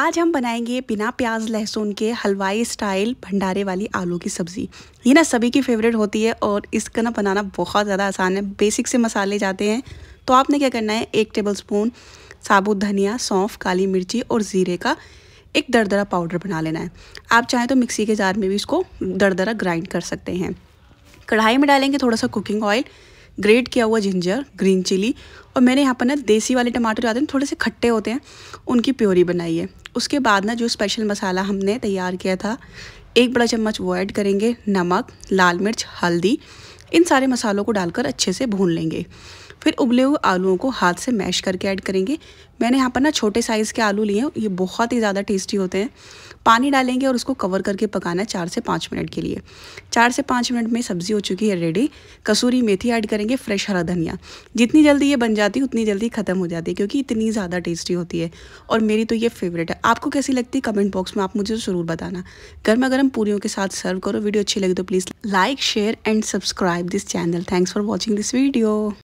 आज हम बनाएंगे बिना प्याज लहसुन के हलवाई स्टाइल भंडारे वाली आलू की सब्ज़ी ये ना सभी की फेवरेट होती है और इसका ना बनाना बहुत ज़्यादा आसान है बेसिक से मसाले जाते हैं तो आपने क्या करना है एक टेबल स्पून साबुत धनिया सौंफ काली मिर्ची और ज़ीरे का एक दरदरा पाउडर बना लेना है आप चाहें तो मिक्सी के जार में भी इसको दरदरा ग्राइंड कर सकते हैं कढ़ाई में डालेंगे थोड़ा सा कुकिंग ऑयल ग्रेट किया हुआ जिंजर ग्रीन चिली और मैंने यहाँ पर ना देसी वाले टमाटर आते हैं थोड़े से खट्टे होते हैं उनकी प्योरी बनाई है उसके बाद ना जो स्पेशल मसाला हमने तैयार किया था एक बड़ा चम्मच वो ऐड करेंगे नमक लाल मिर्च हल्दी इन सारे मसालों को डालकर अच्छे से भून लेंगे फिर उबले हुए आलूओं को हाथ से मैश करके ऐड करेंगे मैंने यहाँ पर ना छोटे साइज़ के आलू लिए हैं ये बहुत ही ज़्यादा टेस्टी होते हैं पानी डालेंगे और उसको कवर करके पकाना है चार से पाँच मिनट के लिए चार से पाँच मिनट में सब्ज़ी हो चुकी है रेडी कसूरी मेथी ऐड करेंगे फ्रेश हरा धनिया जितनी जल्दी ये बन जाती है उतनी जल्दी ख़त्म हो जाती है क्योंकि इतनी ज़्यादा टेस्टी होती है और मेरी तो ये फेवरेट है आपको कैसी लगती है कमेंट बॉक्स में आप मुझे ज़रूर बताना गर्मा गर्म पूरीों के साथ सर्व करो वीडियो अच्छी लगी तो please like share and subscribe subscribe this channel. Thanks for watching this video.